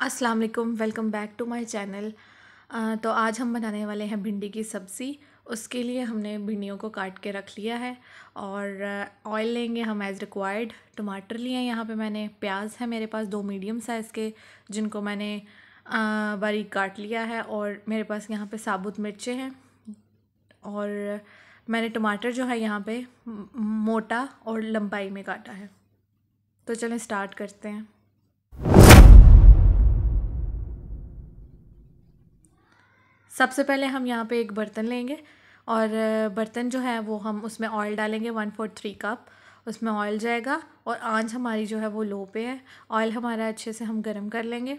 अस्सलाम वालेकुम welcome back to my channel तो आज हम बनाने वाले हैं भिंडी की सब्ज़ी उसके लिए हमने भिंडियों को काट के रख लिया है और ऑयल लेंगे हम एज़ रिक्वायर्ड टमाटर लिए हैं यहाँ पे मैंने प्याज है मेरे पास दो मीडियम साइज़ के जिनको मैंने बारीक काट लिया है और मेरे पास यहाँ पे साबुत मिर्चें हैं और मैंने टमाटर जो है यहाँ पे मोटा और लंबाई में काटा है तो चलें स्टार्ट करते हैं सबसे पहले हम यहाँ पे एक बर्तन लेंगे और बर्तन जो है वो हम उसमें ऑयल डालेंगे वन फोर थ्री कप उसमें ऑयल जाएगा और आंच हमारी जो है वो लो पे है ऑयल हमारा अच्छे से हम गर्म कर लेंगे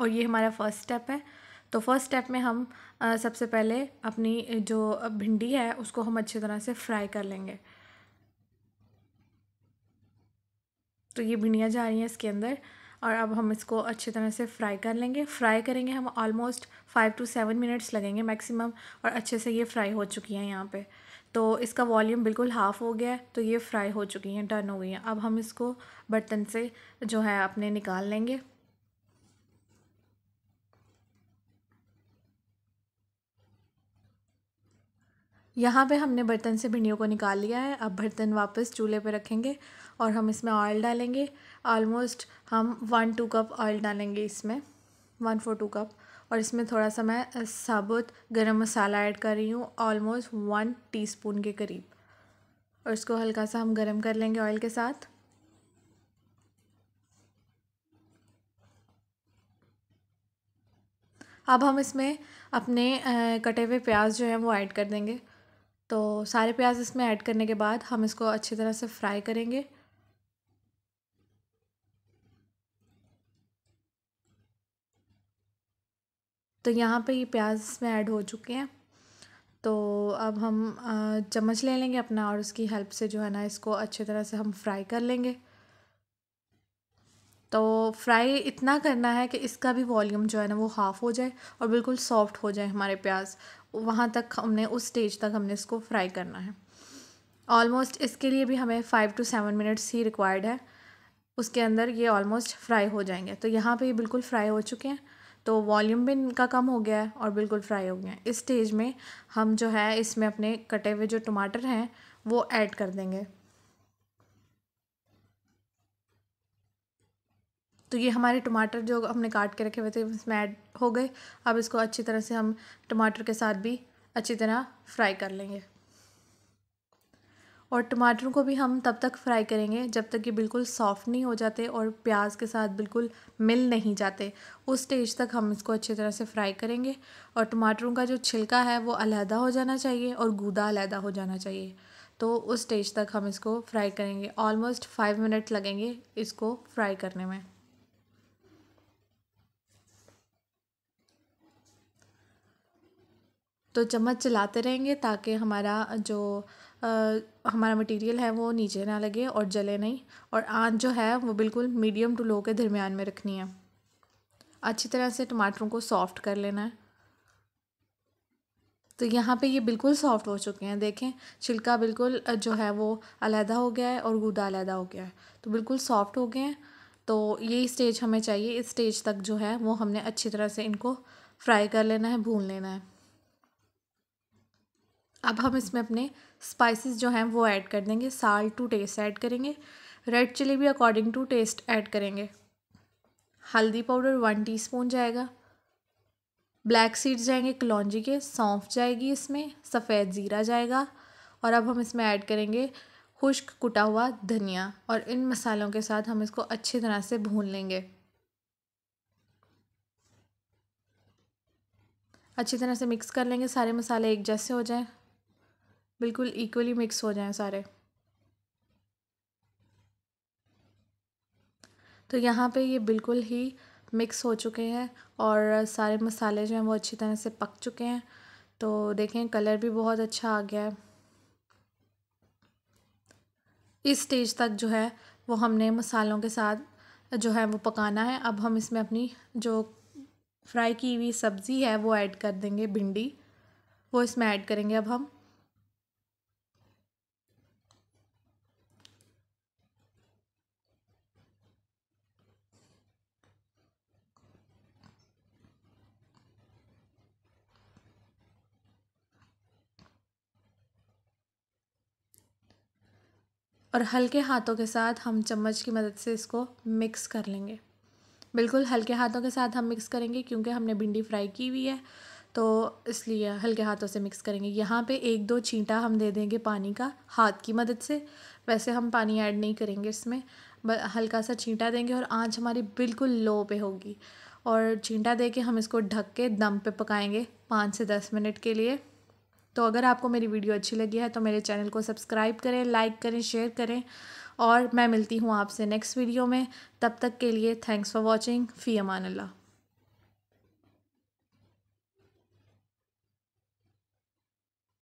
और ये हमारा फर्स्ट स्टेप है तो फर्स्ट स्टेप में हम सबसे पहले अपनी जो भिंडी है उसको हम अच्छी तरह से फ्राई कर लेंगे तो ये भिंडियाँ जा रही हैं इसके अंदर और अब हम इसको अच्छी तरह से फ्राई कर लेंगे फ्राई करेंगे हम almost five to seven minutes लगेंगे मैक्सिमम और अच्छे से ये फ्राई हो चुकी हैं यहाँ पे तो इसका वॉल्यूम बिल्कुल हाफ़ हो गया है तो ये फ्राई हो चुकी हैं डन हो गई हैं अब हम इसको बर्तन से जो है अपने निकाल लेंगे यहाँ पे हमने बर्तन से भिंडियों को निकाल लिया है अब बर्तन वापस चूल्हे पे रखेंगे और हम इसमें ऑयल डालेंगे ऑलमोस्ट हम वन टू कप ऑयल डालेंगे इसमें वन फोर टू कप और इसमें थोड़ा सा मैं साबुत गरम मसाला ऐड कर रही हूँ ऑलमोस्ट वन टीस्पून के करीब और इसको हल्का सा हम गरम कर लेंगे ऑयल के साथ अब हम इसमें अपने कटे हुए प्याज जो है वो ऐड कर देंगे तो सारे प्याज इसमें ऐड करने के बाद हम इसको अच्छी तरह से फ्राई करेंगे तो यहाँ पे ये प्याज इसमें ऐड हो चुके हैं तो अब हम चम्मच ले लेंगे अपना और उसकी हेल्प से जो है ना इसको अच्छी तरह से हम फ्राई कर लेंगे तो फ्राई इतना करना है कि इसका भी वॉल्यूम जो है ना वो हाफ़ हो जाए और बिल्कुल सॉफ्ट हो जाए हमारे प्याज वहाँ तक हमने उस स्टेज तक हमने इसको फ्राई करना है ऑलमोस्ट इसके लिए भी हमें फ़ाइव टू सेवन मिनट्स ही रिक्वायर्ड है उसके अंदर ये ऑलमोस्ट फ्राई हो जाएंगे तो यहाँ पे ये बिल्कुल फ्राई हो चुके हैं तो वॉल्यूम भी इनका कम हो गया है और बिल्कुल फ्राई हो गया है इस स्टेज में हम जो है इसमें अपने कटे हुए जो टमाटर हैं वो ऐड कर देंगे तो ये हमारे टमाटर जो हमने काट के रखे हुए थे इसमें ऐड हो गए अब इसको अच्छी तरह से हम टमाटर के साथ भी अच्छी तरह फ्राई कर लेंगे और टमाटरों को भी हम तब तक फ्राई करेंगे जब तक ये बिल्कुल सॉफ्ट नहीं हो जाते और प्याज के साथ बिल्कुल मिल नहीं जाते उस स्टेज तक हम इसको अच्छी तरह से फ्राई करेंगे और टमाटरों का जो छिलका है वो अलहदा हो जाना चाहिए और गूदा अलहदा हो जाना चाहिए तो उस स्टेज तक हम इसको फ्राई करेंगे ऑलमोस्ट फाइव मिनट लगेंगे इसको फ्राई करने में तो चम्मच चलाते रहेंगे ताकि हमारा जो आ, हमारा मटेरियल है वो नीचे ना लगे और जले नहीं और आंच जो है वो बिल्कुल मीडियम टू लो के दरमियान में रखनी है अच्छी तरह से टमाटरों को सॉफ्ट कर लेना है तो यहाँ पे ये बिल्कुल सॉफ्ट हो चुके हैं देखें छिलका बिल्कुल जो है वो अलहदा हो गया है और गूदा अलहदा हो गया है तो बिल्कुल सॉफ्ट हो गए हैं तो ये स्टेज हमें चाहिए इस स्टेज तक जो है वो हमने अच्छी तरह से इनको फ्राई कर लेना है भून लेना है अब हम इसमें अपने स्पाइसेस जो हैं वो ऐड कर देंगे साल टू टेस्ट ऐड करेंगे रेड चिली भी अकॉर्डिंग टू टेस्ट ऐड करेंगे हल्दी पाउडर वन टीस्पून जाएगा ब्लैक सीड्स जाएंगे कलौजी के सौंफ जाएगी इसमें सफ़ेद ज़ीरा जाएगा और अब हम इसमें ऐड करेंगे खुश्क कुटा हुआ धनिया और इन मसालों के साथ हम इसको अच्छी तरह से भून लेंगे अच्छी तरह से मिक्स कर लेंगे सारे मसाले एक जैसे हो जाएं बिल्कुल इक्वली मिक्स हो जाएं सारे तो यहाँ पे ये बिल्कुल ही मिक्स हो चुके हैं और सारे मसाले जो हैं वो अच्छी तरह से पक चुके हैं तो देखें कलर भी बहुत अच्छा आ गया है इस स्टेज तक जो है वो हमने मसालों के साथ जो है वो पकाना है अब हम इसमें अपनी जो फ्राई की हुई सब्ज़ी है वो ऐड कर देंगे भिंडी वो इसमें ऐड करेंगे अब हम और हल्के हाथों के साथ हम चम्मच की मदद से इसको मिक्स कर लेंगे बिल्कुल हल्के हाथों के साथ हम मिक्स करेंगे क्योंकि हमने भिंडी फ्राई की हुई है तो इसलिए हल्के हाथों से मिक्स करेंगे यहाँ पे एक दो छींटा हम दे देंगे पानी का हाथ की मदद से वैसे हम पानी ऐड नहीं करेंगे इसमें हल्का सा छींटा देंगे और आंच हमारी बिल्कुल लो पे होगी और छींटा दे के हम इसको ढक के दम पे पकाएंगे पाँच से दस मिनट के लिए तो अगर आपको मेरी वीडियो अच्छी लगी है तो मेरे चैनल को सब्सक्राइब करें लाइक करें शेयर करें और मैं मिलती हूँ आपसे नेक्स्ट वीडियो में तब तक के लिए थैंक्स फॉर वॉचिंग फ़ी अमान